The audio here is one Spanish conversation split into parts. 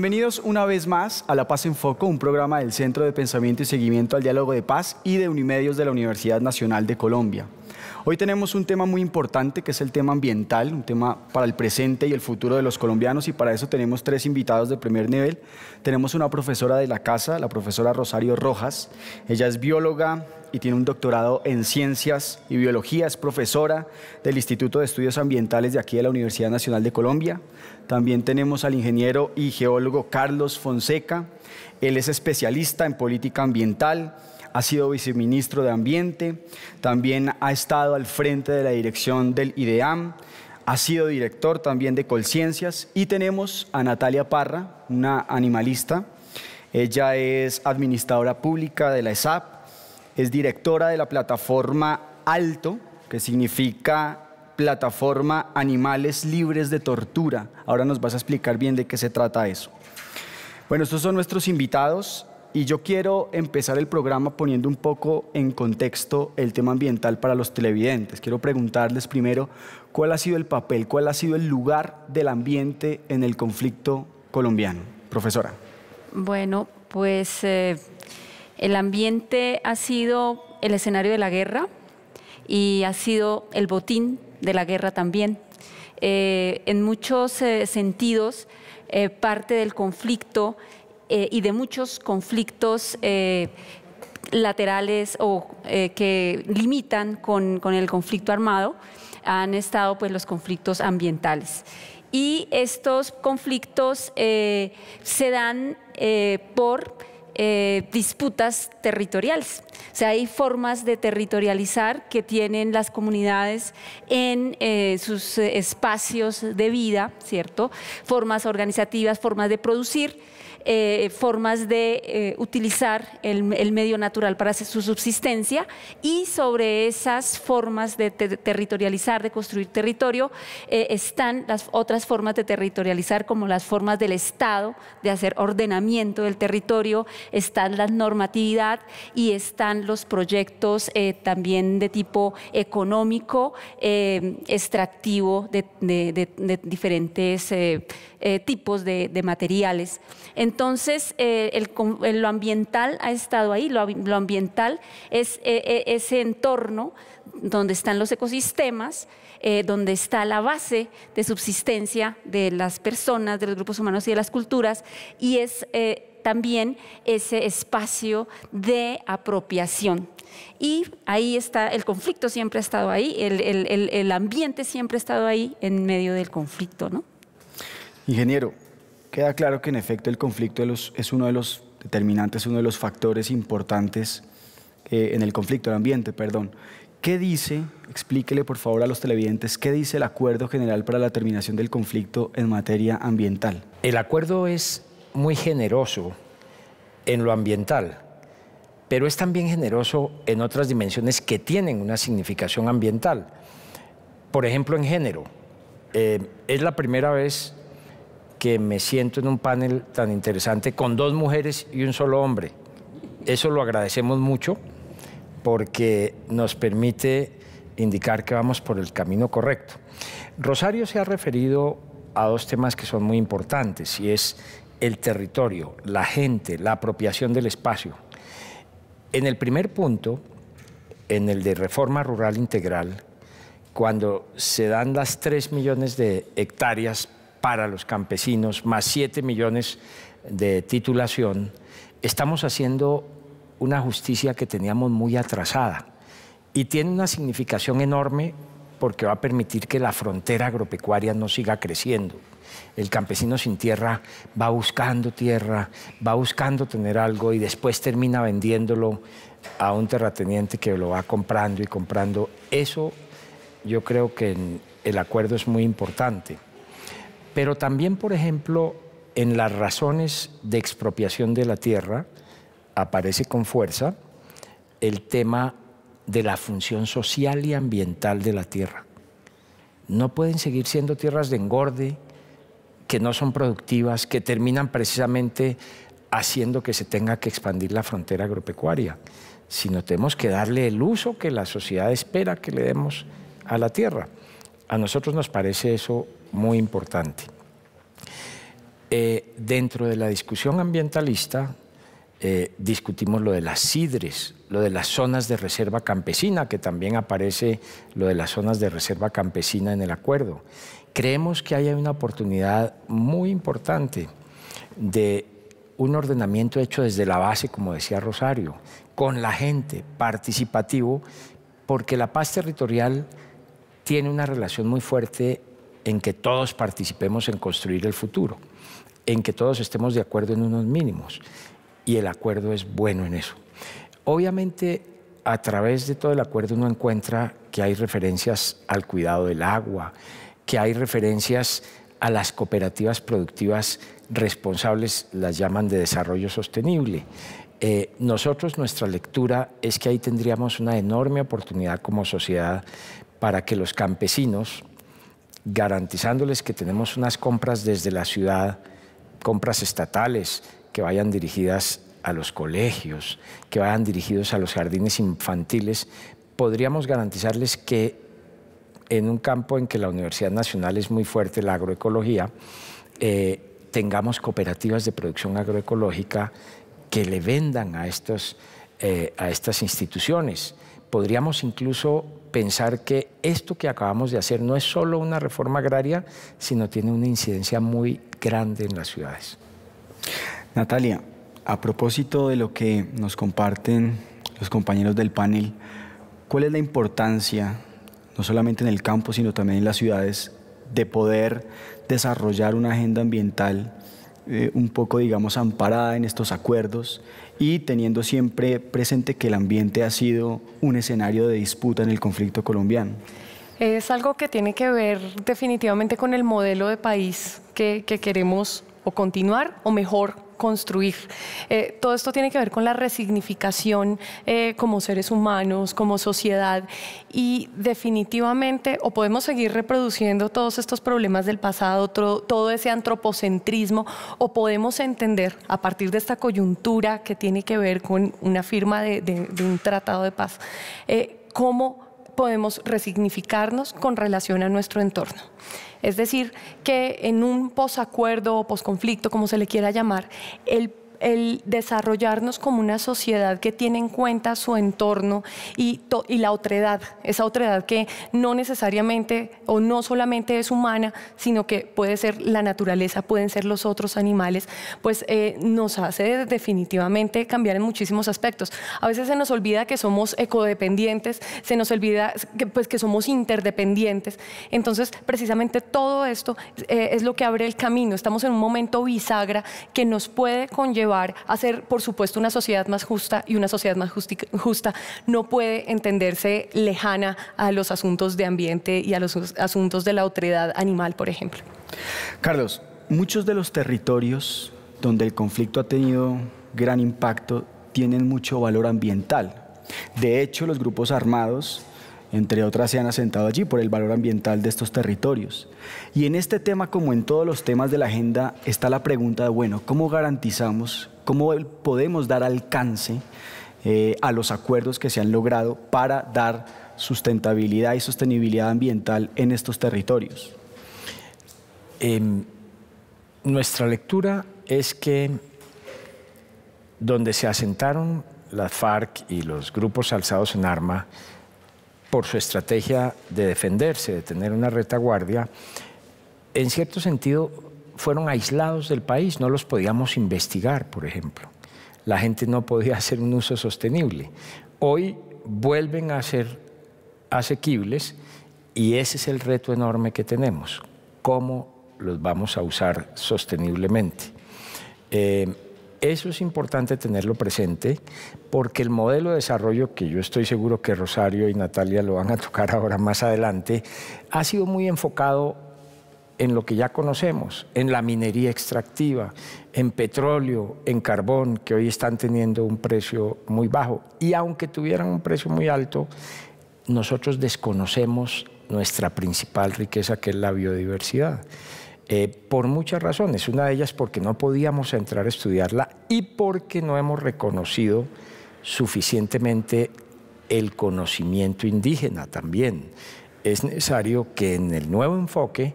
Bienvenidos una vez más a La Paz en Foco, un programa del Centro de Pensamiento y Seguimiento al Diálogo de Paz y de Unimedios de la Universidad Nacional de Colombia. Hoy tenemos un tema muy importante que es el tema ambiental, un tema para el presente y el futuro de los colombianos y para eso tenemos tres invitados de primer nivel. Tenemos una profesora de la casa, la profesora Rosario Rojas. Ella es bióloga, y tiene un doctorado en ciencias y biología, es profesora del Instituto de Estudios Ambientales de aquí de la Universidad Nacional de Colombia. También tenemos al ingeniero y geólogo Carlos Fonseca. Él es especialista en política ambiental, ha sido viceministro de Ambiente, también ha estado al frente de la dirección del IDEAM, ha sido director también de Colciencias y tenemos a Natalia Parra, una animalista. Ella es administradora pública de la ESAP, es directora de la plataforma Alto, que significa plataforma Animales Libres de Tortura. Ahora nos vas a explicar bien de qué se trata eso. Bueno, estos son nuestros invitados y yo quiero empezar el programa poniendo un poco en contexto el tema ambiental para los televidentes. Quiero preguntarles primero cuál ha sido el papel, cuál ha sido el lugar del ambiente en el conflicto colombiano. Profesora. Bueno, pues eh, el ambiente ha sido el escenario de la guerra y ha sido el botín de la guerra también. Eh, en muchos eh, sentidos, eh, parte del conflicto y de muchos conflictos laterales o que limitan con, el conflicto armado han estado pues, los conflictos ambientales. Y estos conflictos se dan por eh, disputas territoriales. O sea, hay formas de territorializar que tienen las comunidades en eh, sus eh, espacios de vida, ¿cierto? Formas organizativas, formas de producir eh, formas de eh, utilizar el, medio natural para su subsistencia y sobre esas formas de territorializar, de construir territorio, eh, están las otras formas de territorializar como las formas del Estado, de hacer ordenamiento del territorio, están la normatividad y están los proyectos también de tipo económico, extractivo de, diferentes tipos de, materiales. Entonces, eh, eh, lo ambiental ha estado ahí, lo, ambiental es eh, ese entorno donde están los ecosistemas, donde está la base de subsistencia de las personas, de los grupos humanos y de las culturas, y es también ese espacio de apropiación. Y ahí está, el conflicto siempre ha estado ahí, el, el ambiente siempre ha estado ahí en medio del conflicto. ¿no? Ingeniero, Queda claro que en efecto el conflicto es uno de los determinantes, uno de los factores importantes eh, en el conflicto, del ambiente, perdón. ¿Qué dice, explíquele por favor a los televidentes, qué dice el Acuerdo General para la Terminación del Conflicto en materia ambiental? El acuerdo es muy generoso en lo ambiental, pero es también generoso en otras dimensiones que tienen una significación ambiental. Por ejemplo, en género. Eh, es la primera vez que me siento en un panel tan interesante con dos mujeres y un solo hombre. Eso lo agradecemos mucho porque nos permite indicar que vamos por el camino correcto. Rosario se ha referido a dos temas que son muy importantes y es el territorio, la gente, la apropiación del espacio. En el primer punto, en el de reforma rural integral, cuando se dan las 3 millones de hectáreas para los campesinos, más 7 millones de titulación, estamos haciendo una justicia que teníamos muy atrasada y tiene una significación enorme porque va a permitir que la frontera agropecuaria no siga creciendo. El campesino sin tierra va buscando tierra, va buscando tener algo y después termina vendiéndolo a un terrateniente que lo va comprando y comprando. Eso yo creo que el acuerdo es muy importante pero también, por ejemplo, en las razones de expropiación de la tierra aparece con fuerza el tema de la función social y ambiental de la tierra. No pueden seguir siendo tierras de engorde, que no son productivas, que terminan precisamente haciendo que se tenga que expandir la frontera agropecuaria, sino tenemos que darle el uso que la sociedad espera que le demos a la tierra. A nosotros nos parece eso muy importante. Eh, dentro de la discusión ambientalista eh, discutimos lo de las sidres, lo de las zonas de reserva campesina, que también aparece lo de las zonas de reserva campesina en el acuerdo. Creemos que hay una oportunidad muy importante de un ordenamiento hecho desde la base, como decía Rosario, con la gente, participativo, porque la paz territorial tiene una relación muy fuerte en que todos participemos en construir el futuro, en que todos estemos de acuerdo en unos mínimos. Y el acuerdo es bueno en eso. Obviamente, a través de todo el acuerdo uno encuentra que hay referencias al cuidado del agua, que hay referencias a las cooperativas productivas responsables, las llaman de desarrollo sostenible. Eh, nosotros, nuestra lectura es que ahí tendríamos una enorme oportunidad como sociedad para que los campesinos, garantizándoles que tenemos unas compras desde la ciudad, compras estatales que vayan dirigidas a los colegios, que vayan dirigidos a los jardines infantiles, podríamos garantizarles que en un campo en que la Universidad Nacional es muy fuerte, la agroecología, eh, tengamos cooperativas de producción agroecológica que le vendan a, estos, eh, a estas instituciones. Podríamos incluso pensar que esto que acabamos de hacer no es solo una reforma agraria, sino tiene una incidencia muy grande en las ciudades. Natalia, a propósito de lo que nos comparten los compañeros del panel, ¿cuál es la importancia, no solamente en el campo, sino también en las ciudades, de poder desarrollar una agenda ambiental eh, un poco, digamos, amparada en estos acuerdos y teniendo siempre presente que el ambiente ha sido un escenario de disputa en el conflicto colombiano. Es algo que tiene que ver definitivamente con el modelo de país que, queremos o continuar o mejor construir. Eh, todo esto tiene que ver con la resignificación eh, como seres humanos, como sociedad y definitivamente o podemos seguir reproduciendo todos estos problemas del pasado, todo, ese antropocentrismo o podemos entender a partir de esta coyuntura que tiene que ver con una firma de, un tratado de paz, eh, cómo podemos resignificarnos con relación a nuestro entorno. Es decir, que en un posacuerdo o posconflicto, como se le quiera llamar, el el desarrollarnos como una sociedad que tiene en cuenta su entorno y, y la otredad, esa otredad que no necesariamente o no solamente es humana, sino que puede ser la naturaleza, pueden ser los otros animales, pues eh, nos hace definitivamente cambiar en muchísimos aspectos. A veces se nos olvida que somos ecodependientes, se nos olvida que, pues, que somos interdependientes. Entonces, precisamente todo esto eh, es lo que abre el camino. Estamos en un momento bisagra que nos puede conllevar hacer por supuesto, una sociedad más justa y una sociedad más justa no puede entenderse lejana a los asuntos de ambiente y a los asuntos de la autoridad animal, por ejemplo. Carlos, muchos de los territorios donde el conflicto ha tenido gran impacto tienen mucho valor ambiental. De hecho, los grupos armados entre otras, se han asentado allí por el valor ambiental de estos territorios. Y en este tema, como en todos los temas de la agenda, está la pregunta de, bueno, ¿cómo garantizamos, cómo podemos dar alcance eh, a los acuerdos que se han logrado para dar sustentabilidad y sostenibilidad ambiental en estos territorios? Em, nuestra lectura es que donde se asentaron las FARC y los grupos alzados en arma, por su estrategia de defenderse, de tener una retaguardia, en cierto sentido fueron aislados del país, no los podíamos investigar, por ejemplo. La gente no podía hacer un uso sostenible. Hoy vuelven a ser asequibles y ese es el reto enorme que tenemos, cómo los vamos a usar sosteniblemente. Eh, eso es importante tenerlo presente porque el modelo de desarrollo, que yo estoy seguro que Rosario y Natalia lo van a tocar ahora más adelante, ha sido muy enfocado en lo que ya conocemos, en la minería extractiva, en petróleo, en carbón, que hoy están teniendo un precio muy bajo. Y aunque tuvieran un precio muy alto, nosotros desconocemos nuestra principal riqueza, que es la biodiversidad. Eh, por muchas razones. Una de ellas porque no podíamos entrar a estudiarla y porque no hemos reconocido suficientemente el conocimiento indígena también. Es necesario que en el nuevo enfoque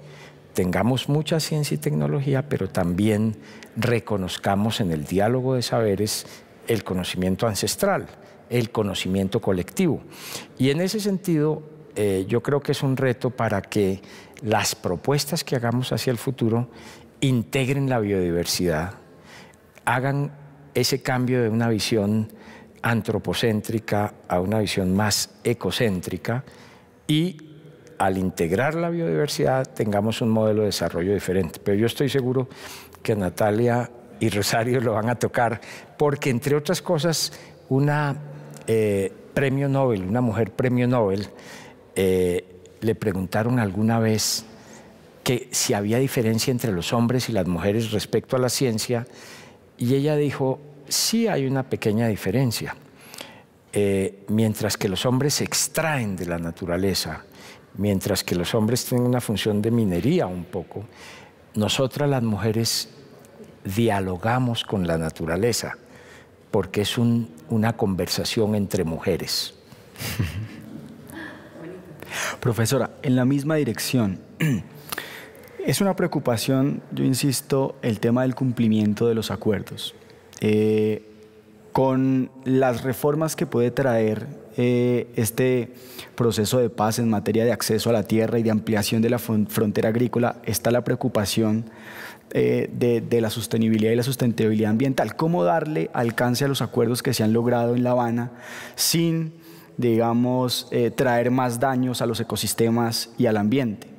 tengamos mucha ciencia y tecnología, pero también reconozcamos en el diálogo de saberes el conocimiento ancestral, el conocimiento colectivo. Y en ese sentido, eh, yo creo que es un reto para que las propuestas que hagamos hacia el futuro integren la biodiversidad, hagan ese cambio de una visión antropocéntrica a una visión más ecocéntrica y al integrar la biodiversidad tengamos un modelo de desarrollo diferente. Pero yo estoy seguro que Natalia y Rosario lo van a tocar porque, entre otras cosas, una eh, premio Nobel, una mujer premio Nobel, eh, le preguntaron alguna vez que si había diferencia entre los hombres y las mujeres respecto a la ciencia, y ella dijo, sí hay una pequeña diferencia. Eh, mientras que los hombres se extraen de la naturaleza, mientras que los hombres tienen una función de minería un poco, nosotras las mujeres dialogamos con la naturaleza, porque es una conversación entre mujeres. Profesora, en la misma dirección, es una preocupación, yo insisto, el tema del cumplimiento de los acuerdos. Eh, con las reformas que puede traer eh, este proceso de paz en materia de acceso a la tierra y de ampliación de la frontera agrícola, está la preocupación eh, de, de, la sostenibilidad y la sustentabilidad ambiental. ¿Cómo darle alcance a los acuerdos que se han logrado en La Habana sin digamos, eh, traer más daños a los ecosistemas y al ambiente.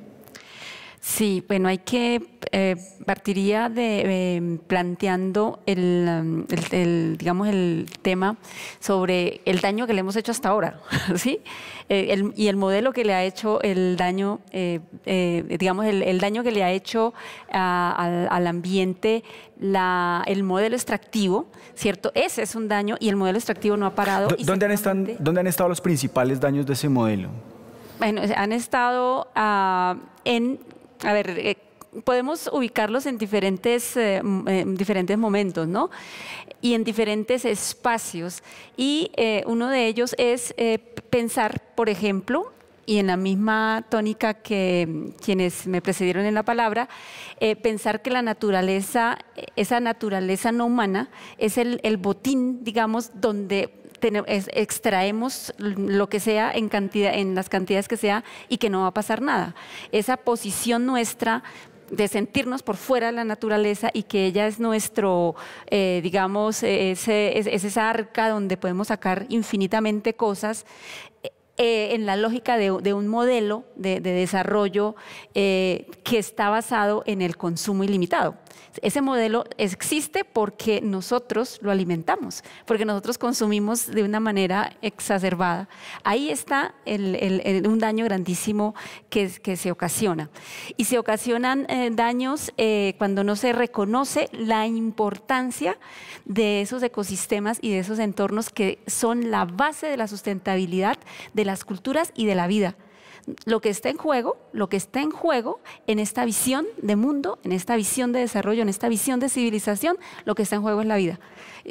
Sí, bueno, hay que eh, partiría de em, planteando em, el, digamos el tema sobre el daño que le hemos hecho hasta ahora, ¿sí? Eh, y el modelo que le ha hecho el daño, eh, digamos el, daño que le ha hecho al, ambiente la, el modelo extractivo, cierto, ese es un daño y el modelo extractivo no ha parado. ¿Dónde, han están, ¿dónde han estado los principales daños de ese modelo? Bueno, han estado ah, en a ver, eh, podemos ubicarlos en diferentes, eh, eh, diferentes momentos, ¿no? Y en diferentes espacios. Y uno de ellos es pensar, por ejemplo, y en la misma tónica que mm, quienes me precedieron en la palabra, pensar que la naturaleza, esa naturaleza no humana, es el botín, digamos, donde extraemos lo que sea en, cantidad, en las cantidades que sea y que no va a pasar nada. Esa posición nuestra de sentirnos por fuera de la naturaleza y que ella es nuestro, eh, digamos, ese, es, esa arca donde podemos sacar infinitamente cosas. Eh, eh, en la lógica de, un modelo de, desarrollo que está basado en el consumo ilimitado. Ese modelo existe porque nosotros lo alimentamos, porque nosotros consumimos de una manera exacerbada. Ahí está un daño grandísimo que, se ocasiona. Y se ocasionan eh, daños eh, cuando no se reconoce la importancia de esos ecosistemas y de esos entornos que son la base de la sustentabilidad de las culturas y de la vida lo que está en juego, lo que está en juego en esta visión de mundo, en esta visión de desarrollo, en esta visión de civilización, lo que está en juego es la vida.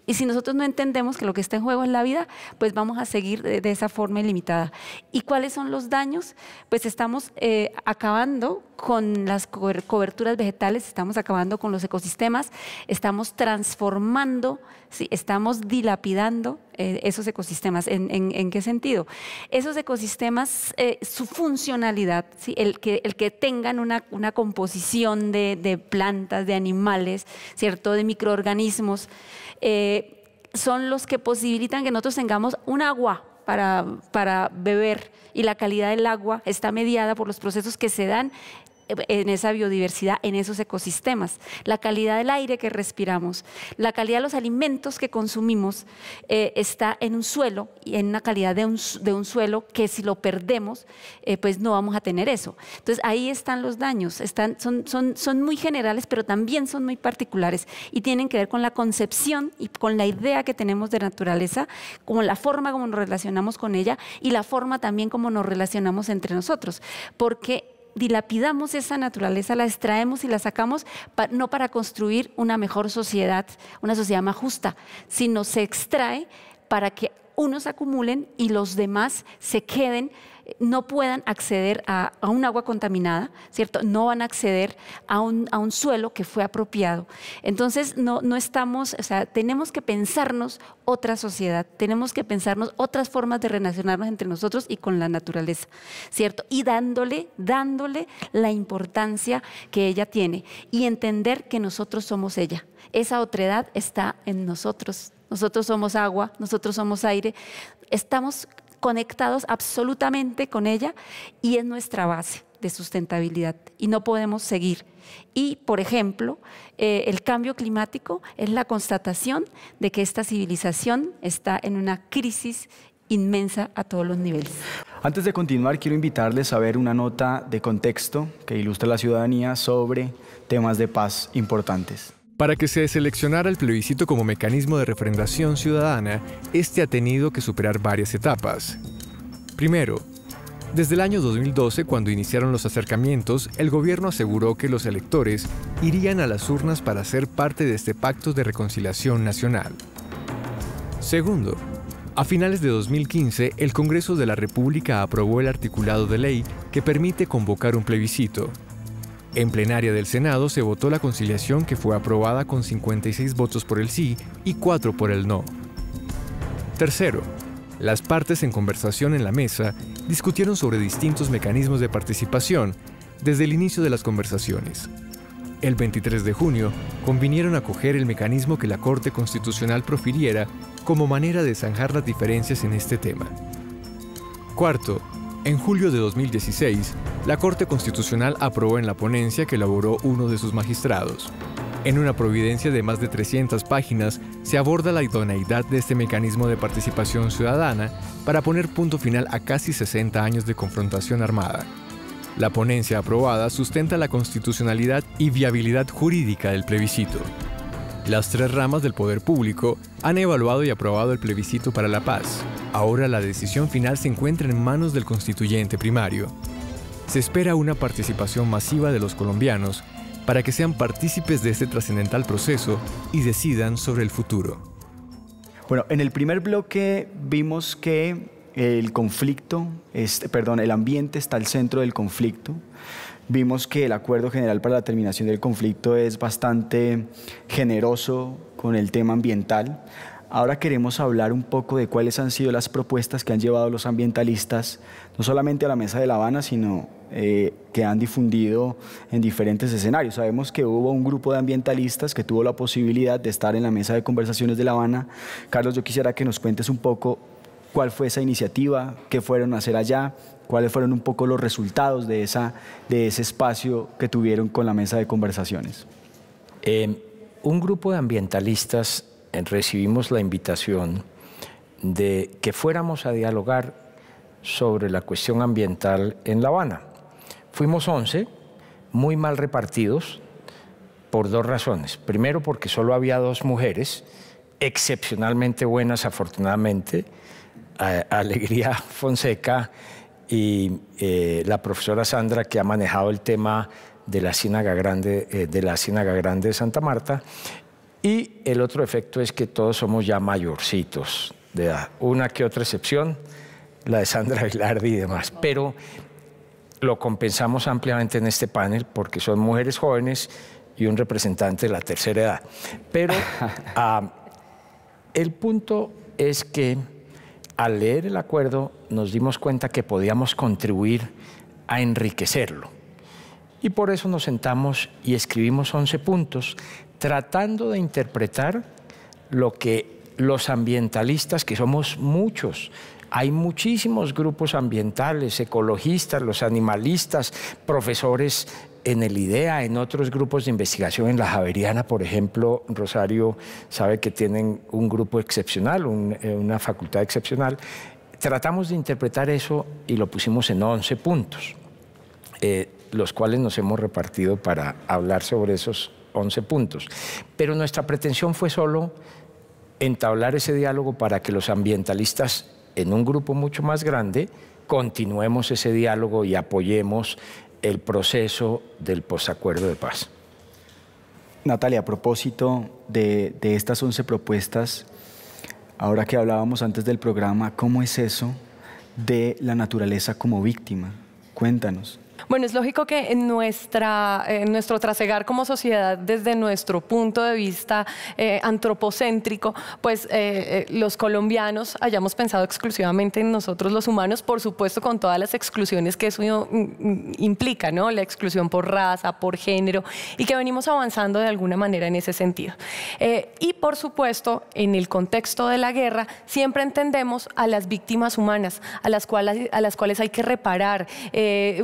Y si nosotros no entendemos que lo que está en juego es la vida, pues vamos a seguir de, esa forma ilimitada. ¿Y cuáles son los daños? Pues estamos eh, acabando con las coberturas vegetales, estamos acabando con los ecosistemas, estamos transformando, ¿sí? estamos dilapidando eh, esos ecosistemas. ¿En, qué sentido? Esos ecosistemas, eh, su funcionalidad, el, que, tengan una, composición de, plantas, de animales, ¿cierto? de microorganismos, eh, son los que posibilitan que nosotros tengamos un agua para, para, beber y la calidad del agua está mediada por los procesos que se dan en esa biodiversidad, en esos ecosistemas, la calidad del aire que respiramos, la calidad de los alimentos que consumimos eh, está en un suelo y en una calidad de un, suelo que si lo perdemos, eh, pues no vamos a tener eso. Entonces ahí están los daños, están, son, son, son muy generales, pero también son muy particulares y tienen que ver con la concepción y con la idea que tenemos de naturaleza, con la forma como nos relacionamos con ella y la forma también como nos relacionamos entre nosotros, porque dilapidamos esa naturaleza, la extraemos y la sacamos no para construir una mejor sociedad, una sociedad más justa, sino se extrae para que unos acumulen y los demás se queden no puedan acceder a, un agua contaminada, ¿cierto? No van a acceder a un, suelo que fue apropiado. Entonces, no, no estamos, o sea, tenemos que pensarnos otra sociedad, tenemos que pensarnos otras formas de relacionarnos entre nosotros y con la naturaleza, ¿cierto? Y dándole, dándole la importancia que ella tiene y entender que nosotros somos ella. Esa otredad está en nosotros. Nosotros somos agua, nosotros somos aire. Estamos conectados absolutamente con ella y es nuestra base de sustentabilidad y no podemos seguir. Y, por ejemplo, eh, el cambio climático es la constatación de que esta civilización está en una crisis inmensa a todos los niveles. Antes de continuar, quiero invitarles a ver una nota de contexto que ilustra la ciudadanía sobre temas de paz importantes. Para que se seleccionara el plebiscito como mecanismo de refrendación ciudadana, este ha tenido que superar varias etapas. Primero, desde el año 2012, cuando iniciaron los acercamientos, el gobierno aseguró que los electores irían a las urnas para ser parte de este pacto de reconciliación nacional. Segundo, a finales de 2015, el Congreso de la República aprobó el articulado de ley que permite convocar un plebiscito, en plenaria del Senado se votó la conciliación que fue aprobada con 56 votos por el sí y 4 por el no. Tercero, las partes en conversación en la mesa discutieron sobre distintos mecanismos de participación desde el inicio de las conversaciones. El 23 de junio convinieron acoger el mecanismo que la Corte Constitucional profiriera como manera de zanjar las diferencias en este tema. Cuarto, en julio de 2016, la Corte Constitucional aprobó en la ponencia que elaboró uno de sus magistrados. En una providencia de más de 300 páginas se aborda la idoneidad de este mecanismo de participación ciudadana para poner punto final a casi 60 años de confrontación armada. La ponencia aprobada sustenta la constitucionalidad y viabilidad jurídica del plebiscito, las tres ramas del poder público han evaluado y aprobado el plebiscito para la paz. Ahora la decisión final se encuentra en manos del constituyente primario. Se espera una participación masiva de los colombianos para que sean partícipes de este trascendental proceso y decidan sobre el futuro. Bueno, en el primer bloque vimos que el conflicto, perdón, el ambiente está al centro del conflicto. Vimos que el Acuerdo General para la Terminación del Conflicto es bastante generoso con el tema ambiental. Ahora queremos hablar un poco de cuáles han sido las propuestas que han llevado los ambientalistas, no solamente a la Mesa de La Habana, sino eh, que han difundido en diferentes escenarios. Sabemos que hubo un grupo de ambientalistas que tuvo la posibilidad de estar en la Mesa de Conversaciones de La Habana. Carlos, yo quisiera que nos cuentes un poco cuál fue esa iniciativa, qué fueron a hacer allá, cuáles fueron un poco los resultados de, esa, de ese espacio que tuvieron con la mesa de conversaciones. Em, un grupo de ambientalistas eh, recibimos la invitación de que fuéramos a dialogar sobre la cuestión ambiental en La Habana. Fuimos 11, muy mal repartidos, por dos razones. Primero, porque solo había dos mujeres, excepcionalmente buenas, afortunadamente, Alegría Fonseca y eh, la profesora Sandra, que ha manejado el tema de la Cínaga Grande, eh, de la Grande de Santa Marta. Y el otro efecto es que todos somos ya mayorcitos de edad. Una que otra excepción, la de Sandra Velarde y demás. Pero lo compensamos ampliamente en este panel porque son mujeres jóvenes y un representante de la tercera edad. Pero ah, el punto es que al leer el acuerdo nos dimos cuenta que podíamos contribuir a enriquecerlo. Y por eso nos sentamos y escribimos 11 puntos tratando de interpretar lo que los ambientalistas, que somos muchos, hay muchísimos grupos ambientales, ecologistas, los animalistas, profesores en el IDEA, en otros grupos de investigación, en la Javeriana, por ejemplo, Rosario sabe que tienen un grupo excepcional, eh, una facultad excepcional. Tratamos de interpretar eso y lo pusimos en 11 puntos, eh, los cuales nos hemos repartido para hablar sobre esos 11 puntos. Pero nuestra pretensión fue solo entablar ese diálogo para que los ambientalistas en un grupo mucho más grande continuemos ese diálogo y apoyemos el proceso del posacuerdo de paz. Natalia, a propósito de, estas 11 propuestas, ahora que hablábamos antes del programa, ¿cómo es eso de la naturaleza como víctima? Cuéntanos. Bueno, es lógico que en, nuestra, nuestro trasegar como sociedad, desde nuestro punto de vista eh, antropocéntrico, pues eh, eh, los colombianos hayamos pensado exclusivamente en nosotros los humanos, por supuesto con todas las exclusiones que eso mm, mm, implica, ¿no? La exclusión por raza, por género, y que venimos avanzando de alguna manera en ese sentido. y por supuesto, en el contexto de la guerra, siempre entendemos a las víctimas humanas, a las cuales, a las cuales hay que reparar,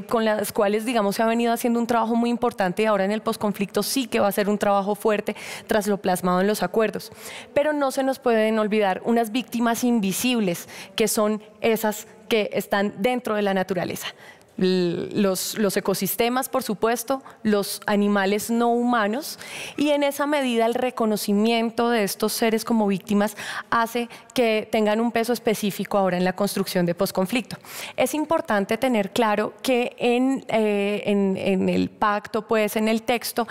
con la las cuales, digamos, se ha venido haciendo un trabajo muy importante y ahora en el posconflicto sí que va a ser un trabajo fuerte tras lo plasmado en los acuerdos. Pero no se nos pueden olvidar unas víctimas invisibles que son esas que están dentro de la naturaleza los, ecosistemas, por supuesto, los animales no humanos, y en esa medida el reconocimiento de estos seres como víctimas hace que tengan un peso específico ahora en la construcción de posconflicto. Es importante tener claro que en, eh, el pacto, pues en el texto,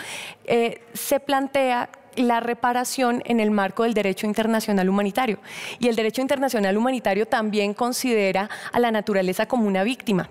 eh, se plantea la reparación en el marco del derecho internacional humanitario. Y el derecho internacional humanitario también considera a la naturaleza como una víctima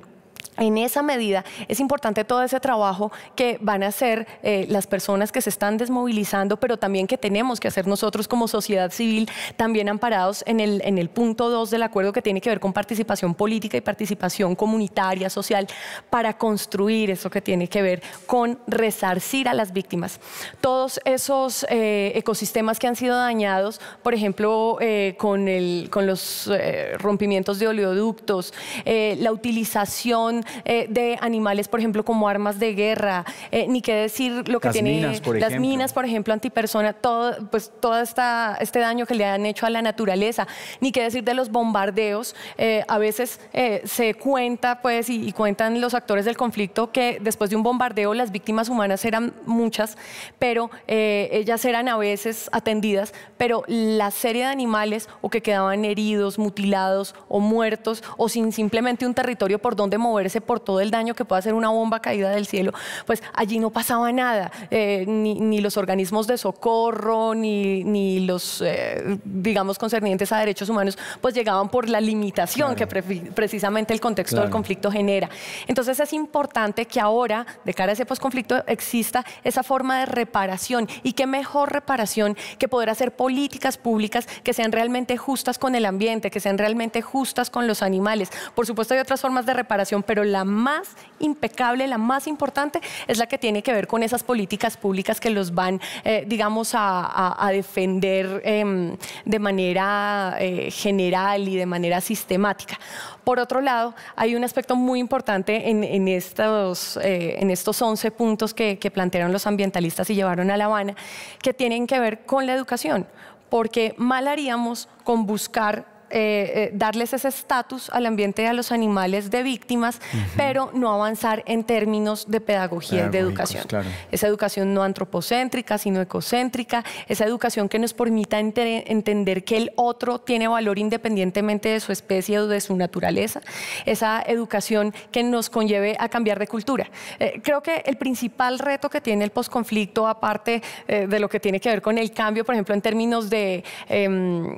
en esa medida es importante todo ese trabajo que van a hacer eh, las personas que se están desmovilizando, pero también que tenemos que hacer nosotros como sociedad civil, también amparados en el, en el punto 2 del acuerdo que tiene que ver con participación política y participación comunitaria, social, para construir eso que tiene que ver con resarcir a las víctimas. Todos esos eh, ecosistemas que han sido dañados, por ejemplo, eh, con, con, los rompimientos de oleoductos, la utilización eh, de animales, por ejemplo, como armas de guerra, eh, ni qué decir lo que las minas, por las ejemplo. minas, por ejemplo, antipersona, todo, pues toda esta, este daño que le han hecho a la naturaleza, ni qué decir de los bombardeos. Eh, a veces se cuenta, pues, y, y, cuentan los actores del conflicto que después de un bombardeo las víctimas humanas eran muchas, pero ellas eran a veces atendidas, pero la serie de animales o que quedaban heridos, mutilados o muertos o sin simplemente un territorio por donde moverse por todo el daño que puede hacer una bomba caída del cielo, pues allí no pasaba nada, eh, ni, los organismos de socorro, ni, ni los, eh, digamos, concernientes a derechos humanos, pues llegaban por la limitación que precisamente el contexto del conflicto genera. Entonces es importante que ahora, de cara a ese posconflicto, exista esa forma de reparación y qué mejor reparación que poder hacer políticas públicas que sean realmente justas con el ambiente, que sean realmente justas con los animales. Por supuesto hay otras formas de reparación, pero pero la más impecable, la más importante, es la que tiene que ver con esas políticas públicas que los van, eh, digamos, a, defender em, de manera eh, general y de manera sistemática. Por otro lado, hay un aspecto muy importante en, estos, eh, en 11 puntos que, que plantearon los ambientalistas y llevaron a La Habana, que tienen que ver con la educación, porque mal haríamos con buscar eh, eh, darles ese estatus al ambiente a los animales de víctimas, pero no avanzar en términos de pedagogía y de educación. Esa educación no antropocéntrica, sino ecocéntrica, esa educación que nos permita entender que el otro tiene valor independientemente de su especie o de su naturaleza, esa educación que nos conlleve a cambiar de cultura. Eh, creo que el principal reto que tiene el posconflicto, aparte de lo que tiene que ver con el cambio, por ejemplo, en términos de em,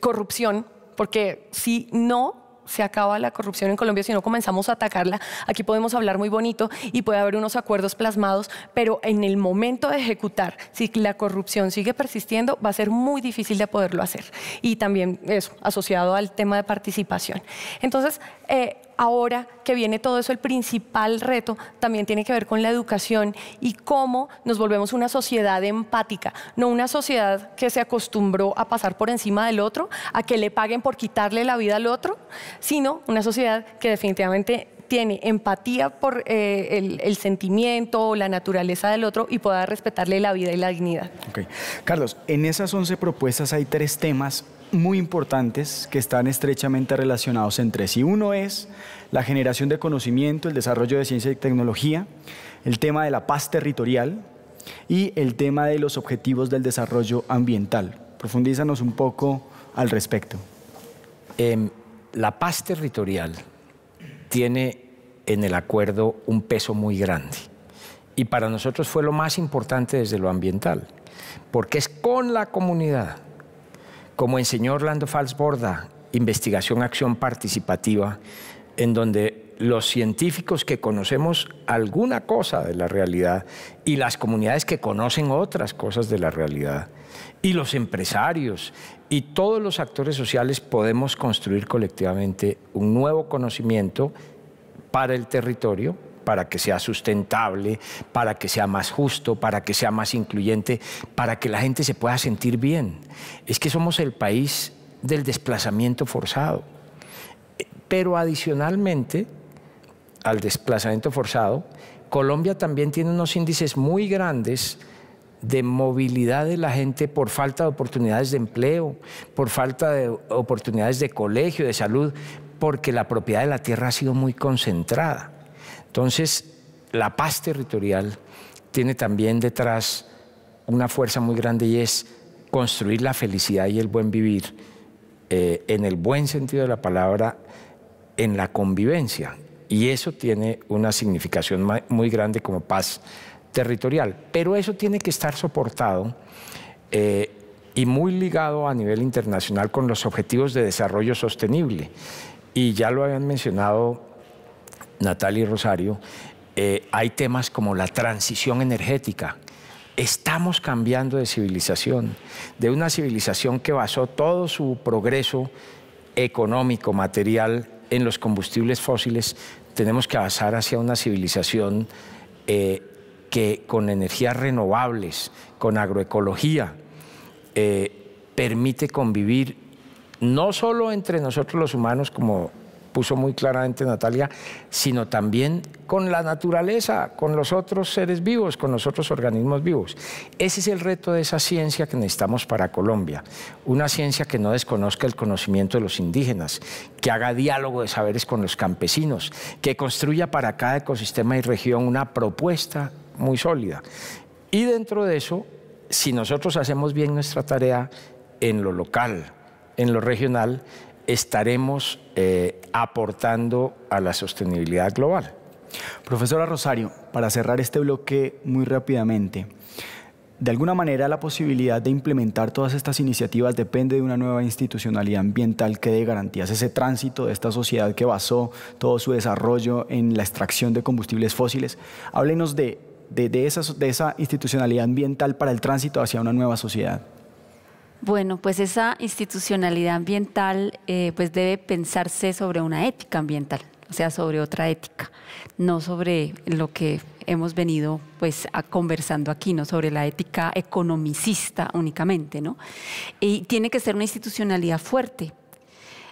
corrupción, porque si no se acaba la corrupción en Colombia, si no comenzamos a atacarla, aquí podemos hablar muy bonito y puede haber unos acuerdos plasmados, pero en el momento de ejecutar, si la corrupción sigue persistiendo, va a ser muy difícil de poderlo hacer. Y también eso, asociado al tema de participación. Entonces, eh, ahora que viene todo eso, el principal reto también tiene que ver con la educación y cómo nos volvemos una sociedad empática, no una sociedad que se acostumbró a pasar por encima del otro, a que le paguen por quitarle la vida al otro, sino una sociedad que definitivamente tiene empatía por eh, el, sentimiento o la naturaleza del otro y pueda respetarle la vida y la dignidad. Carlos, en esas 11 propuestas hay tres temas muy importantes que están estrechamente relacionados entre sí. Uno es la generación de conocimiento, el desarrollo de ciencia y tecnología, el tema de la paz territorial y el tema de los objetivos del desarrollo ambiental. Profundízanos un poco al respecto. Em, la paz territorial tiene en el acuerdo un peso muy grande y para nosotros fue lo más importante desde lo ambiental, porque es con la comunidad como enseñó Orlando Falsborda, investigación acción participativa, en donde los científicos que conocemos alguna cosa de la realidad y las comunidades que conocen otras cosas de la realidad y los empresarios y todos los actores sociales podemos construir colectivamente un nuevo conocimiento para el territorio para que sea sustentable, para que sea más justo, para que sea más incluyente, para que la gente se pueda sentir bien. Es que somos el país del desplazamiento forzado. Pero adicionalmente al desplazamiento forzado, Colombia también tiene unos índices muy grandes de movilidad de la gente por falta de oportunidades de empleo, por falta de oportunidades de colegio, de salud, porque la propiedad de la tierra ha sido muy concentrada. Entonces, la paz territorial tiene también detrás una fuerza muy grande y es construir la felicidad y el buen vivir eh, en el buen sentido de la palabra, en la convivencia. Y eso tiene una significación muy grande como paz territorial. Pero eso tiene que estar soportado eh, y muy ligado a nivel internacional con los objetivos de desarrollo sostenible. Y ya lo habían mencionado Natalia y Rosario, eh, hay temas como la transición energética. Estamos cambiando de civilización, de una civilización que basó todo su progreso económico, material, en los combustibles fósiles, tenemos que avanzar hacia una civilización eh, que con energías renovables, con agroecología, eh, permite convivir no solo entre nosotros los humanos como puso muy claramente Natalia, sino también con la naturaleza, con los otros seres vivos, con los otros organismos vivos. Ese es el reto de esa ciencia que necesitamos para Colombia, una ciencia que no desconozca el conocimiento de los indígenas, que haga diálogo de saberes con los campesinos, que construya para cada ecosistema y región una propuesta muy sólida. Y dentro de eso, si nosotros hacemos bien nuestra tarea en lo local, en lo regional, estaremos eh, aportando a la sostenibilidad global. Profesora Rosario, para cerrar este bloque muy rápidamente, de alguna manera la posibilidad de implementar todas estas iniciativas depende de una nueva institucionalidad ambiental que dé garantías ese tránsito de esta sociedad que basó todo su desarrollo en la extracción de combustibles fósiles. Háblenos de, de, de, de esa institucionalidad ambiental para el tránsito hacia una nueva sociedad. Bueno, pues esa institucionalidad ambiental eh, pues debe pensarse sobre una ética ambiental, o sea, sobre otra ética, no sobre lo que hemos venido pues conversando aquí, ¿no? Sobre la ética economicista únicamente, ¿no? Y tiene que ser una institucionalidad fuerte,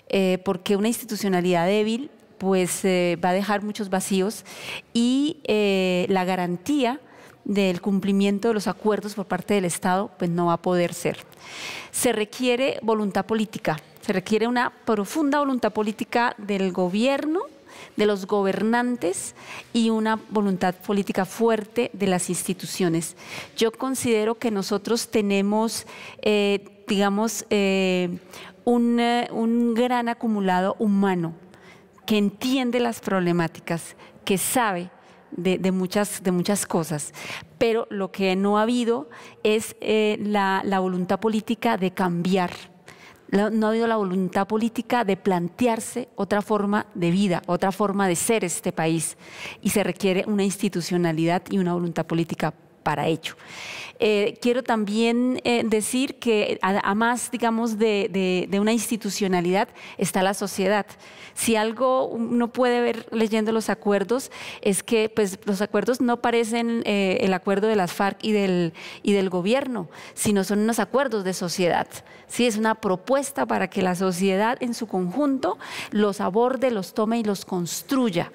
eh, porque una institucionalidad débil pues eh, va a dejar muchos vacíos y la garantía del cumplimiento de los acuerdos por parte del Estado, pues no va a poder ser. Se requiere voluntad política, se requiere una profunda voluntad política del gobierno de los gobernantes y una voluntad política fuerte de las instituciones. Yo considero que nosotros tenemos, eh, digamos, eh, un, eh, un gran acumulado humano que entiende las problemáticas, que sabe de, muchas, de muchas cosas, pero lo que no ha habido es eh, la, voluntad política de cambiar. no ha habido la voluntad política de plantearse otra forma de vida, otra forma de ser este país. Y se requiere una institucionalidad y una voluntad política para ello. Eh, quiero también eh, decir que además, digamos, de, una institucionalidad está la sociedad. Si algo uno puede ver leyendo los acuerdos es que pues, los acuerdos no parecen eh, el acuerdo de las FARC y del, y del gobierno, sino son unos acuerdos de sociedad. ¿sí? Es una propuesta para que la sociedad en su conjunto los aborde, los tome y los construya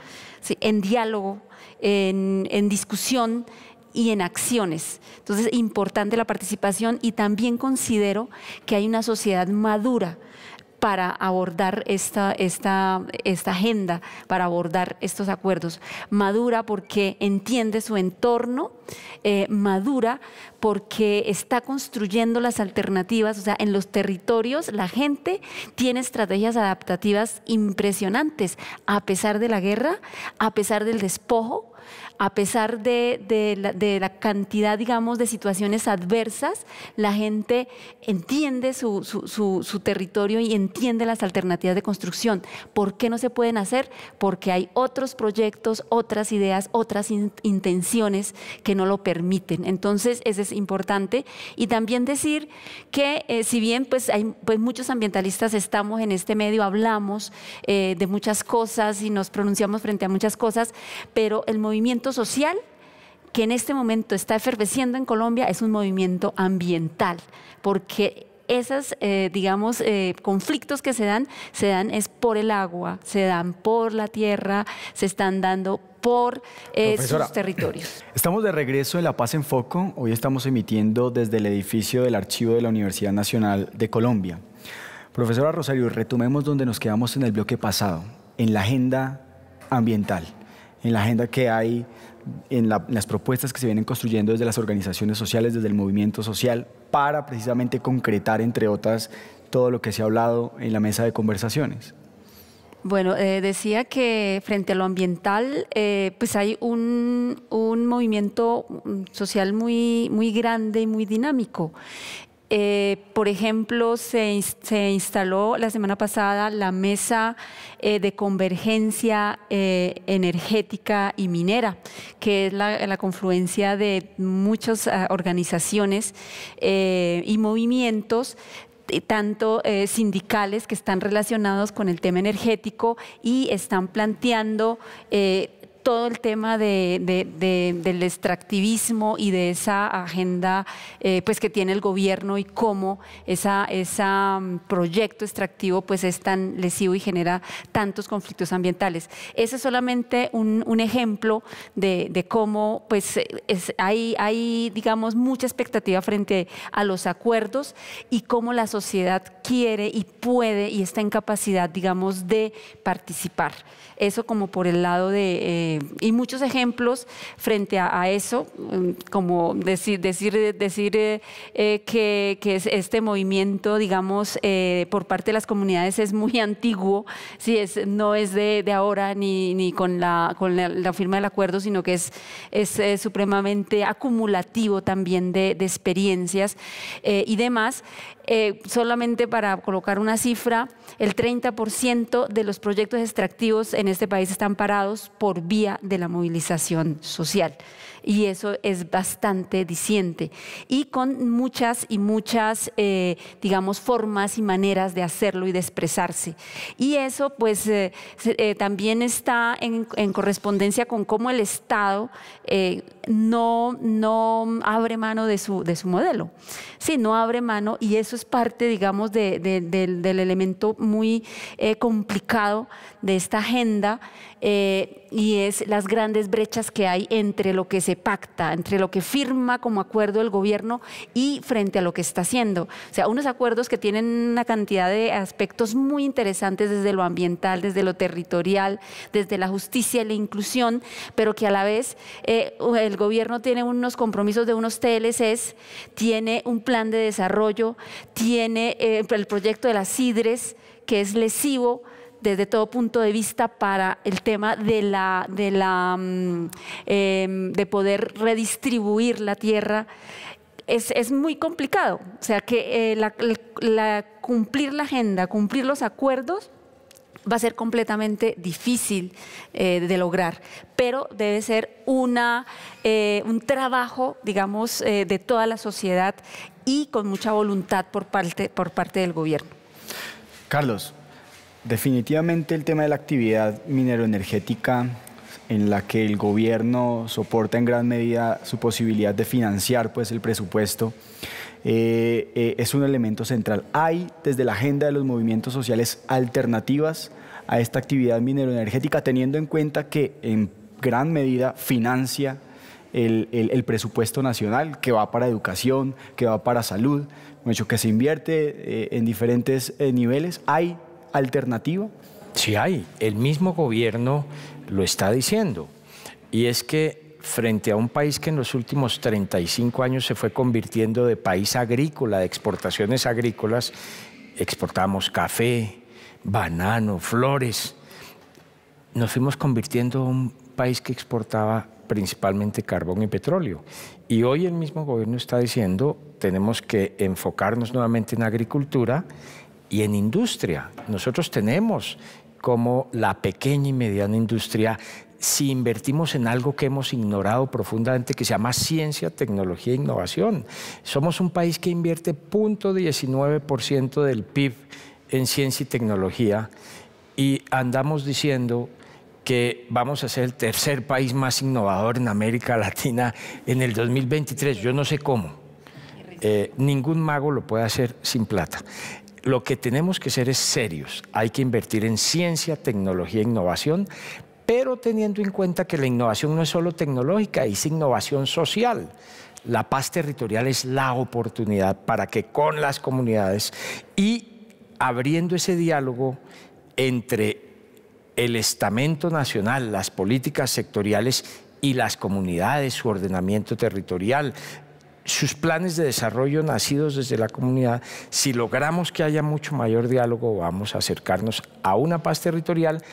en diálogo, en discusión, y en acciones. Entonces, importante la participación y también considero que hay una sociedad madura para abordar esta, agenda, para abordar estos acuerdos. Madura porque entiende su entorno, eh, madura porque está construyendo las alternativas, o sea, en los territorios la gente tiene estrategias adaptativas impresionantes, a pesar de la guerra, a pesar del despojo, a pesar de, la, cantidad, digamos, de situaciones adversas, la gente entiende su, territorio y entiende las alternativas de construcción. ¿Por qué no se pueden hacer? Porque hay otros proyectos, otras ideas, otras intenciones que no lo permiten. Entonces, eso es importante. Y también decir que eh, si bien pues, hay, pues muchos ambientalistas estamos en este medio, hablamos eh, de muchas cosas y nos pronunciamos frente a muchas cosas, pero el movimiento movimiento social que en este momento está eferveciendo en Colombia es un movimiento ambiental, porque esos, eh, digamos, eh, conflictos que se dan, se dan es por el agua, se dan por la tierra, se están dando por eh, esos territorios. Estamos de regreso en La Paz en Foco. Hoy estamos emitiendo desde el edificio del Archivo de la Universidad Nacional de Colombia. Profesora Rosario, retomemos donde nos quedamos en el bloque pasado, en la agenda ambiental en la agenda que hay, en, las propuestas que se vienen construyendo desde las organizaciones sociales, desde el movimiento social, para precisamente concretar, entre otras, todo lo que se ha hablado en la mesa de conversaciones. Bueno, eh, decía que frente a lo ambiental, eh, pues hay un, movimiento social muy, muy grande y muy dinámico. Eh, por ejemplo, se, instaló la semana pasada la mesa eh, de convergencia eh, energética y minera, que es la, confluencia de muchas ah, organizaciones y movimientos tanto sindicales que están relacionados con el tema energético y están planteando todo el tema del extractivismo y de esa agenda eh, pues que tiene el gobierno y cómo ese mm, proyecto extractivo pues es tan lesivo y genera tantos conflictos ambientales. Ese es solamente un, ejemplo de, cómo pues hay, digamos mucha expectativa frente a los acuerdos y cómo la sociedad quiere y puede y está en capacidad digamos de participar. Eso como por el lado de... Eh, eh, y muchos ejemplos frente a, eso, mm, como decir, decir, decir eh, eh, que, este movimiento, digamos, por parte de las comunidades es muy antiguo, si es, no es de, ahora ni, ni, con, la, con la, firma del acuerdo, sino que es, es supremamente acumulativo también de experiencias y demás. Eh, solamente para colocar una cifra, el 30% de los proyectos extractivos en este país están parados por vía de la movilización social y eso es bastante disiente. Y con muchas y muchas, eh, digamos, formas y maneras de hacerlo y de expresarse. Y eso pues eh, eh, también está en, correspondencia con cómo el Estado no, no abre mano de su, de su modelo. Sí, no abre mano y eso es parte, digamos, del, elemento muy complicado de esta agenda y es las grandes brechas que hay entre lo que se pacta, entre lo que firma como acuerdo el gobierno y frente a lo que está haciendo. O sea, unos acuerdos que tienen una cantidad de aspectos muy interesantes desde lo ambiental, desde lo territorial, desde la justicia y la inclusión, pero que a la vez eh, el gobierno tiene unos compromisos de unos TLCs, tiene un plan de desarrollo, tiene eh, el proyecto de las CIDRES, que es lesivo desde todo punto de vista para el tema de, la, de, la, mm, em, de poder redistribuir la tierra. Es, muy complicado, o sea que eh, la, cumplir la agenda, cumplir los acuerdos va a ser completamente difícil eh, de lograr, pero debe ser una, eh, un trabajo, digamos, de toda la sociedad y con mucha voluntad por parte, por parte del gobierno. Carlos, Definitivamente el tema de la actividad mineroenergética en la que el gobierno soporta en gran medida su posibilidad de financiar pues, el presupuesto, eh, eh, es un elemento central. Hay desde la agenda de los movimientos sociales alternativas a esta actividad mineroenergética, teniendo en cuenta que en gran medida financia el, presupuesto nacional que va para educación, que va para salud, que se invierte eh, en diferentes niveles. Hay alternativa? Sí hay, el mismo gobierno lo está diciendo. Y es que frente a un país que en los últimos 35 años se fue convirtiendo de país agrícola, de exportaciones agrícolas, exportamos café, banano, flores. Nos fuimos convirtiendo a un país que exportaba principalmente carbón y petróleo. Y hoy el mismo gobierno está diciendo, tenemos que enfocarnos nuevamente en agricultura y en industria. Nosotros tenemos como la pequeña y mediana industria si invertimos en algo que hemos ignorado profundamente, que se llama ciencia, tecnología e innovación. Somos un país que invierte 0.19% del PIB en ciencia y tecnología y andamos diciendo que vamos a ser el tercer país más innovador en América Latina en el 2023. Yo no sé cómo. Eh, ningún mago lo puede hacer sin plata lo que tenemos que ser es serios. Hay que invertir en ciencia, tecnología e innovación, pero teniendo en cuenta que la innovación no es solo tecnológica, es innovación social. La paz territorial es la oportunidad para que con las comunidades y abriendo ese diálogo entre el estamento nacional, las políticas sectoriales y las comunidades, su ordenamiento territorial, sus planes de desarrollo nacidos desde la comunidad, si logramos que haya mucho mayor diálogo, vamos a acercarnos a una paz territorial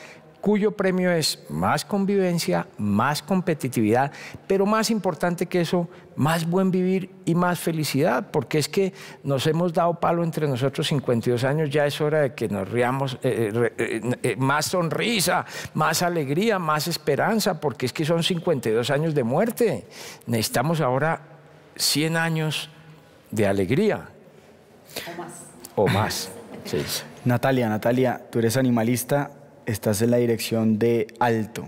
cuyo premio es más convivencia, más competitividad, pero más importante que eso, más buen vivir y más felicidad, porque es que nos hemos dado palo entre nosotros 52 años, ya es hora de que nos riamos, eh, eh, eh, más sonrisa, más alegría, más esperanza, porque es que son 52 años de muerte. Necesitamos ahora 100 años de alegría. O más. O más. Natalia, Natalia, tú eres animalista, estás en la dirección de Alto,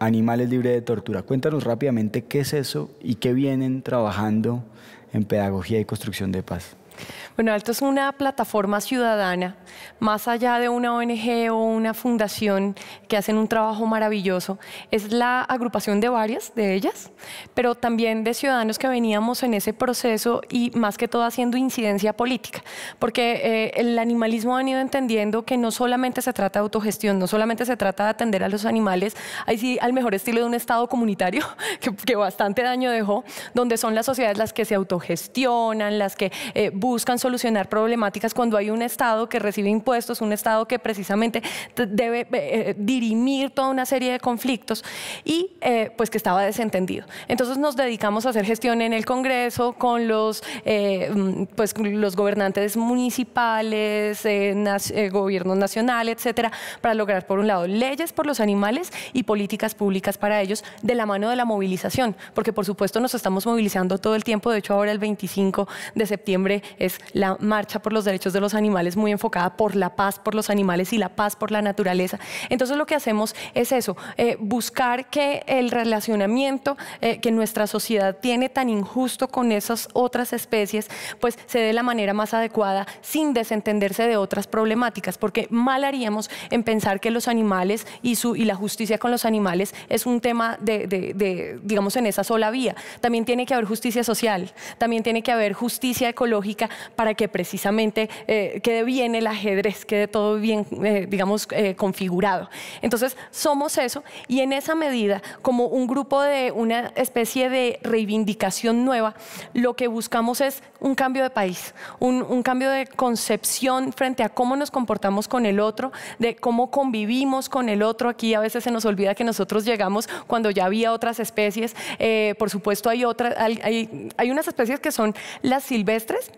Animales Libres de Tortura. Cuéntanos rápidamente qué es eso y qué vienen trabajando en pedagogía y construcción de paz. Bueno, Alto es una plataforma ciudadana, más allá de una ONG o una fundación que hacen un trabajo maravilloso, es la agrupación de varias de ellas, pero también de ciudadanos que veníamos en ese proceso y más que todo haciendo incidencia política, porque eh, el animalismo ha venido entendiendo que no solamente se trata de autogestión, no solamente se trata de atender a los animales, ahí sí al mejor estilo de un Estado comunitario, que, bastante daño dejó, donde son las sociedades las que se autogestionan, las que eh, buscan buscan solucionar problemáticas cuando hay un Estado que recibe impuestos, un Estado que precisamente debe eh, dirimir toda una serie de conflictos y eh, pues que estaba desentendido. Entonces nos dedicamos a hacer gestión en el Congreso con los, eh, mm, pues, los gobernantes municipales, gobierno nacional, etcétera, para lograr por un lado leyes por los animales y políticas públicas para ellos de la mano de la movilización, porque por supuesto nos estamos movilizando todo el tiempo, de hecho ahora el 25 de septiembre es la marcha por los derechos de los animales muy enfocada por la paz por los animales y la paz por la naturaleza. Entonces lo que hacemos es eso, eh, buscar que el relacionamiento eh, que nuestra sociedad tiene tan injusto con esas otras especies, pues se dé la manera más adecuada sin desentenderse de otras problemáticas, porque mal haríamos en pensar que los animales y, su, y la justicia con los animales es un tema de, digamos, en esa sola vía. También tiene que haber justicia social, también tiene que haber justicia ecológica para que precisamente eh, quede bien el ajedrez, quede todo bien, eh, digamos, eh, configurado. Entonces, somos eso y en esa medida, como un grupo de una especie de reivindicación nueva, lo que buscamos es un cambio de país, un, cambio de concepción frente a cómo nos comportamos con el otro, de cómo convivimos con el otro. Aquí a veces se nos olvida que nosotros llegamos cuando ya había otras especies. por supuesto, hay, otras, hay, hay unas especies que son las silvestres,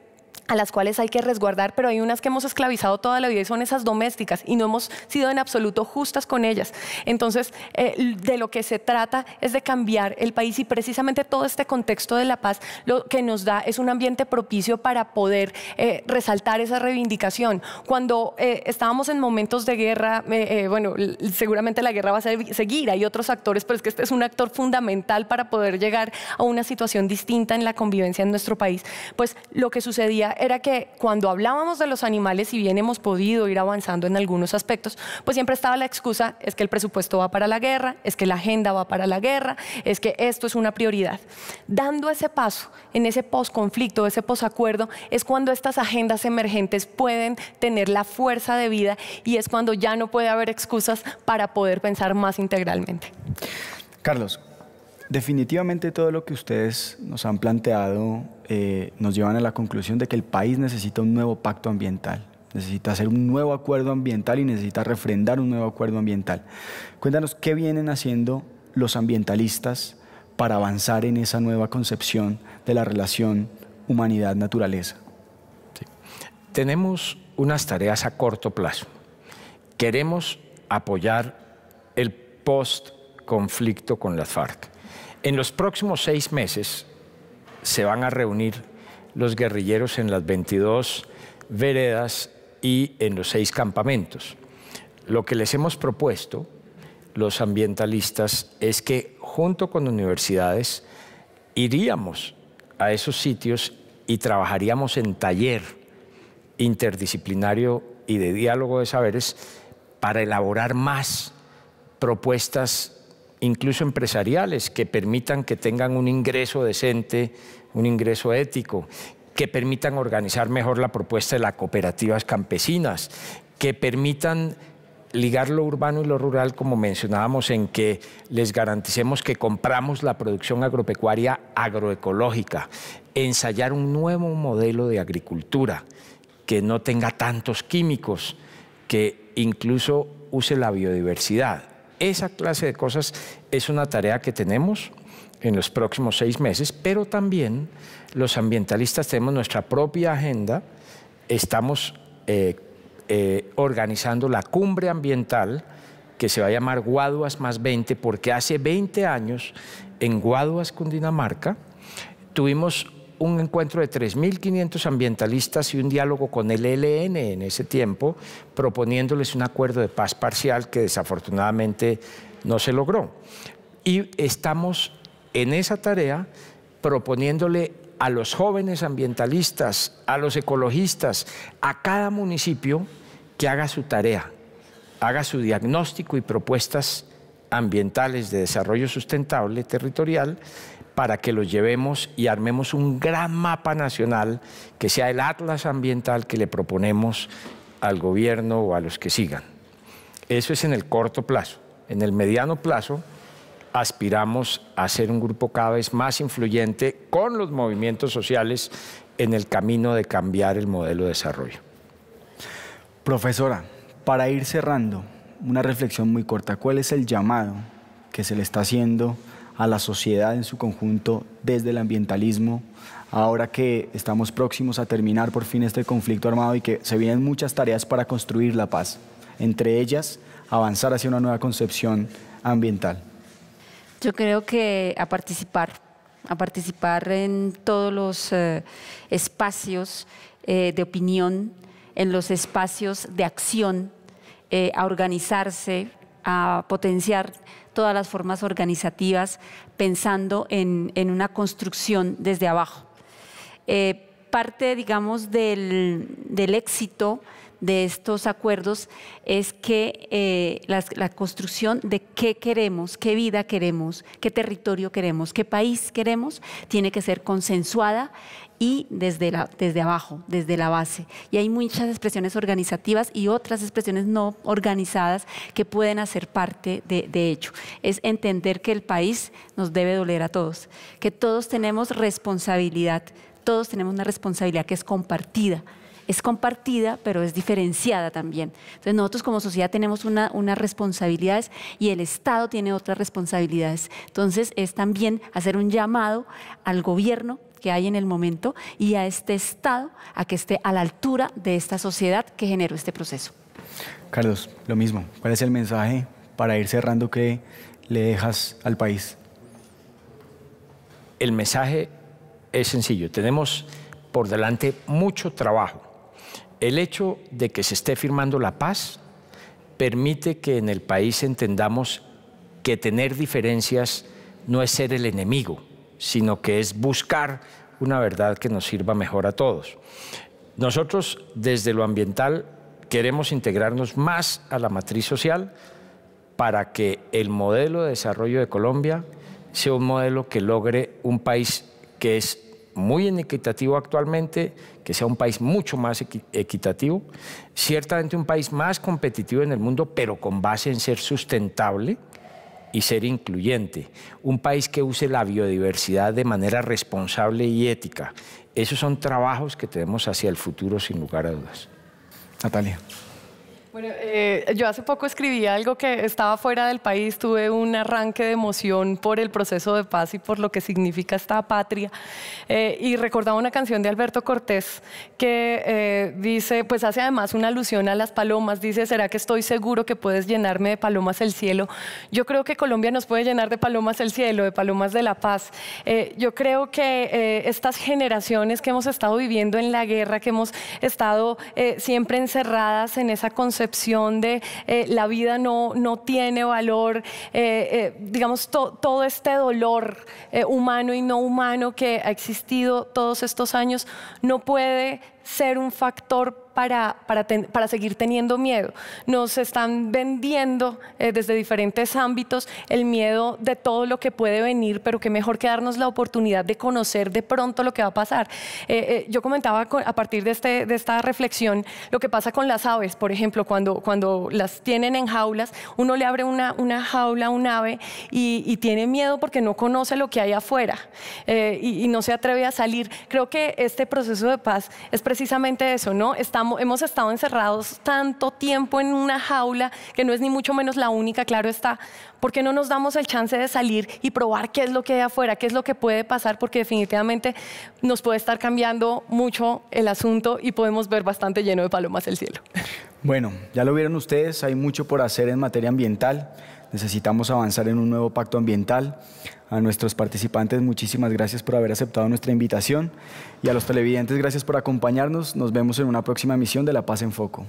a las cuales hay que resguardar, pero hay unas que hemos esclavizado toda la vida y son esas domésticas y no hemos sido en absoluto justas con ellas. Entonces, eh, de lo que se trata es de cambiar el país y precisamente todo este contexto de la paz lo que nos da es un ambiente propicio para poder eh, resaltar esa reivindicación. Cuando eh, estábamos en momentos de guerra, bueno, seguramente la guerra va a seguir, hay otros actores, pero es que este es un actor fundamental para poder llegar a una situación distinta en la convivencia en nuestro país, pues lo que sucedía era que cuando hablábamos de los animales, si bien hemos podido ir avanzando en algunos aspectos, pues siempre estaba la excusa, es que el presupuesto va para la guerra, es que la agenda va para la guerra, es que esto es una prioridad. Dando ese paso, en ese posconflicto, ese posacuerdo, es cuando estas agendas emergentes pueden tener la fuerza de vida y es cuando ya no puede haber excusas para poder pensar más integralmente. Carlos, Definitivamente todo lo que ustedes nos han planteado eh, nos llevan a la conclusión de que el país necesita un nuevo pacto ambiental, necesita hacer un nuevo acuerdo ambiental y necesita refrendar un nuevo acuerdo ambiental. Cuéntanos qué vienen haciendo los ambientalistas para avanzar en esa nueva concepción de la relación humanidad-naturaleza. Tenemos unas tareas a corto plazo. Queremos apoyar el post-conflicto con las FARC en los próximos seis meses se van a reunir los guerrilleros en las 22 veredas y en los seis campamentos. Lo que les hemos propuesto, los ambientalistas, es que junto con universidades iríamos a esos sitios y trabajaríamos en taller interdisciplinario y de diálogo de saberes para elaborar más propuestas incluso empresariales, que permitan que tengan un ingreso decente, un ingreso ético, que permitan organizar mejor la propuesta de las cooperativas campesinas, que permitan ligar lo urbano y lo rural, como mencionábamos, en que les garanticemos que compramos la producción agropecuaria agroecológica, ensayar un nuevo modelo de agricultura que no tenga tantos químicos, que incluso use la biodiversidad esa clase de cosas es una tarea que tenemos en los próximos seis meses, pero también los ambientalistas tenemos nuestra propia agenda, estamos eh, eh, organizando la cumbre ambiental que se va a llamar Guaduas más 20, porque hace 20 años en Guaduas, Cundinamarca, tuvimos un encuentro de 3.500 ambientalistas y un diálogo con el ELN en ese tiempo, proponiéndoles un acuerdo de paz parcial que desafortunadamente no se logró. Y estamos en esa tarea proponiéndole a los jóvenes ambientalistas, a los ecologistas, a cada municipio que haga su tarea, haga su diagnóstico y propuestas ambientales de desarrollo sustentable territorial para que los llevemos y armemos un gran mapa nacional que sea el atlas ambiental que le proponemos al gobierno o a los que sigan. Eso es en el corto plazo. En el mediano plazo aspiramos a ser un grupo cada vez más influyente con los movimientos sociales en el camino de cambiar el modelo de desarrollo. Profesora, para ir cerrando, una reflexión muy corta, ¿cuál es el llamado que se le está haciendo a la sociedad en su conjunto desde el ambientalismo. Ahora que estamos próximos a terminar por fin este conflicto armado y que se vienen muchas tareas para construir la paz, entre ellas avanzar hacia una nueva concepción ambiental. Yo creo que a participar, a participar en todos los eh, espacios eh, de opinión, en los espacios de acción, eh, a organizarse, a potenciar todas las formas organizativas pensando en, una construcción desde abajo. Eh, parte, digamos, del, éxito de estos acuerdos es que eh, la construcción de qué queremos, qué vida queremos, qué territorio queremos, qué país queremos, tiene que ser consensuada y desde, desde abajo, desde la base. Y hay muchas expresiones organizativas y otras expresiones no organizadas que pueden hacer parte de, de ello. Es entender que el país nos debe doler a todos, que todos tenemos responsabilidad, todos tenemos una responsabilidad que es compartida es compartida, pero es diferenciada también. Entonces nosotros como sociedad tenemos una, unas responsabilidades y el Estado tiene otras responsabilidades. Entonces es también hacer un llamado al gobierno hay en el momento y a este Estado a que esté a la altura de esta sociedad que generó este proceso. Carlos, lo mismo. ¿Cuál es el mensaje para ir cerrando que le dejas al país? El mensaje es sencillo. Tenemos por delante mucho trabajo. El hecho de que se esté firmando la paz permite que en el país entendamos que tener diferencias no es ser el enemigo, sino que es buscar una verdad que nos sirva mejor a todos. Nosotros desde lo ambiental queremos integrarnos más a la matriz social para que el modelo de desarrollo de Colombia sea un modelo que logre un país que es muy inequitativo actualmente, que sea un país mucho más equitativo, ciertamente un país más competitivo en el mundo, pero con base en ser sustentable, y ser incluyente, un país que use la biodiversidad de manera responsable y ética. Esos son trabajos que tenemos hacia el futuro sin lugar a dudas. Natalia. Bueno, eh, yo hace poco escribí algo que estaba fuera del país, tuve un arranque de emoción por el proceso de paz y por lo que significa esta patria. Eh, y recordaba una canción de Alberto Cortés que eh, dice, pues hace además una alusión a las palomas, dice, ¿será que estoy seguro que puedes llenarme de palomas el cielo? Yo creo que Colombia nos puede llenar de palomas el cielo, de palomas de la paz. yo creo que estas generaciones que hemos estado viviendo en la guerra, que hemos estado siempre encerradas en esa concepción, de eh, la vida no, no tiene valor, eh, eh, digamos, todo este dolor humano y no humano que ha existido todos estos años no puede ser un factor para, para, para seguir teniendo miedo. Nos están vendiendo eh, desde diferentes ámbitos el miedo de todo lo que puede venir, pero qué mejor que darnos la oportunidad de conocer de pronto lo que va a pasar. Eh, eh, yo comentaba a partir de, este, de esta reflexión lo que pasa con las aves, por ejemplo, cuando, cuando las tienen en jaulas, uno le abre una, una jaula a un ave y, tiene miedo porque no conoce lo que hay afuera y, y no se atreve a salir. Creo que este proceso de paz es precisamente eso, ¿no? Estamos hemos estado encerrados tanto tiempo en una jaula que no es ni mucho menos la única, claro está. ¿Por qué no nos damos el chance de salir y probar qué es lo que hay afuera, qué es lo que puede pasar? Porque definitivamente nos puede estar cambiando mucho el asunto y podemos ver bastante lleno de palomas el cielo. Bueno, ya lo vieron ustedes, hay mucho por hacer en materia ambiental. Necesitamos avanzar en un nuevo pacto ambiental. A nuestros participantes, muchísimas gracias por haber aceptado nuestra invitación. Y a los televidentes, gracias por acompañarnos. Nos vemos en una próxima emisión de La Paz en Foco.